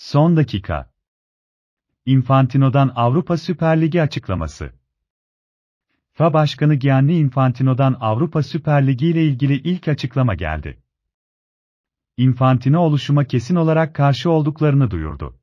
Son dakika. Infantino'dan Avrupa Süper Ligi açıklaması. FA Başkanı Gianni Infantino'dan Avrupa Süper Ligi ile ilgili ilk açıklama geldi. Infantino oluşuma kesin olarak karşı olduklarını duyurdu.